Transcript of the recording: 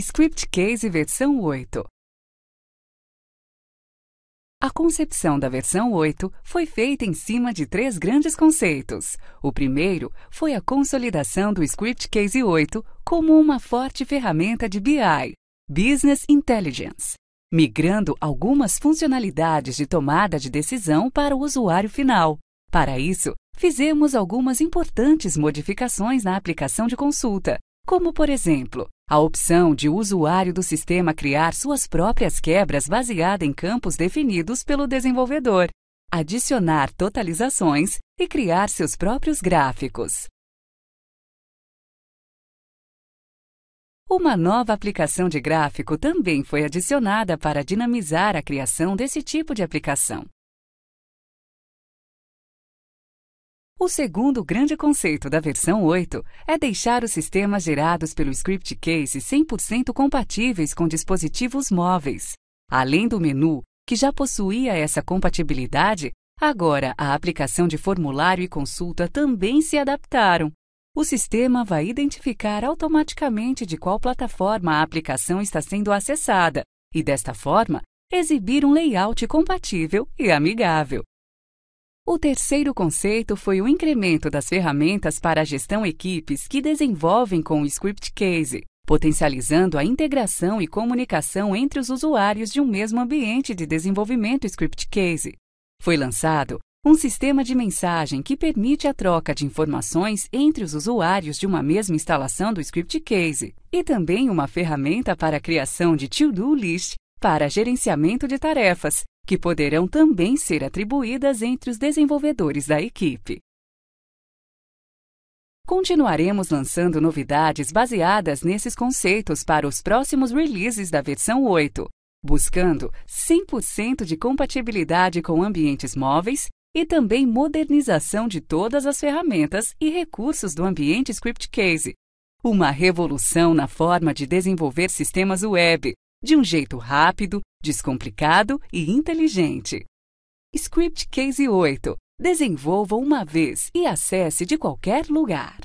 Script Case versão 8 a concepção da versão 8 foi feita em cima de três grandes conceitos. O primeiro foi a consolidação do Script Case 8 como uma forte ferramenta de BI, Business Intelligence, migrando algumas funcionalidades de tomada de decisão para o usuário final. Para isso, fizemos algumas importantes modificações na aplicação de consulta, como, por exemplo, a opção de o usuário do sistema criar suas próprias quebras baseada em campos definidos pelo desenvolvedor, adicionar totalizações e criar seus próprios gráficos. Uma nova aplicação de gráfico também foi adicionada para dinamizar a criação desse tipo de aplicação. O segundo grande conceito da versão 8 é deixar os sistemas gerados pelo Script Case 100% compatíveis com dispositivos móveis. Além do menu, que já possuía essa compatibilidade, agora a aplicação de formulário e consulta também se adaptaram. O sistema vai identificar automaticamente de qual plataforma a aplicação está sendo acessada e, desta forma, exibir um layout compatível e amigável. O terceiro conceito foi o incremento das ferramentas para a gestão equipes que desenvolvem com o Script Case, potencializando a integração e comunicação entre os usuários de um mesmo ambiente de desenvolvimento Script Case. Foi lançado um sistema de mensagem que permite a troca de informações entre os usuários de uma mesma instalação do Script Case e também uma ferramenta para a criação de to-do list para gerenciamento de tarefas, que poderão também ser atribuídas entre os desenvolvedores da equipe. Continuaremos lançando novidades baseadas nesses conceitos para os próximos releases da versão 8, buscando 100% de compatibilidade com ambientes móveis e também modernização de todas as ferramentas e recursos do ambiente Script Case. Uma revolução na forma de desenvolver sistemas web, de um jeito rápido, descomplicado e inteligente. Script Case 8. Desenvolva uma vez e acesse de qualquer lugar.